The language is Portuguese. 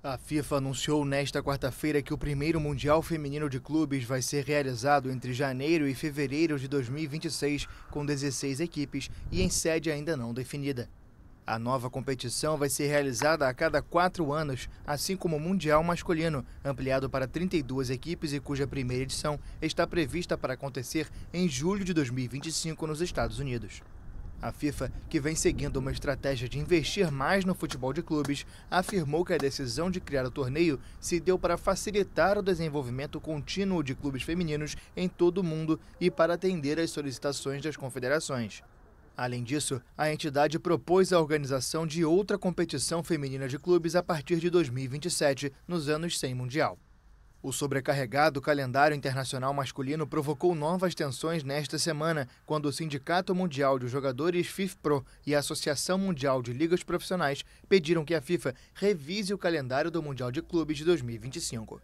A FIFA anunciou nesta quarta-feira que o primeiro Mundial Feminino de Clubes vai ser realizado entre janeiro e fevereiro de 2026, com 16 equipes e em sede ainda não definida. A nova competição vai ser realizada a cada quatro anos, assim como o Mundial Masculino, ampliado para 32 equipes e cuja primeira edição está prevista para acontecer em julho de 2025 nos Estados Unidos. A FIFA, que vem seguindo uma estratégia de investir mais no futebol de clubes, afirmou que a decisão de criar o torneio se deu para facilitar o desenvolvimento contínuo de clubes femininos em todo o mundo e para atender às solicitações das confederações. Além disso, a entidade propôs a organização de outra competição feminina de clubes a partir de 2027, nos anos sem Mundial. O sobrecarregado calendário internacional masculino provocou novas tensões nesta semana, quando o Sindicato Mundial de Jogadores FIFPRO e a Associação Mundial de Ligas Profissionais pediram que a FIFA revise o calendário do Mundial de Clubes de 2025.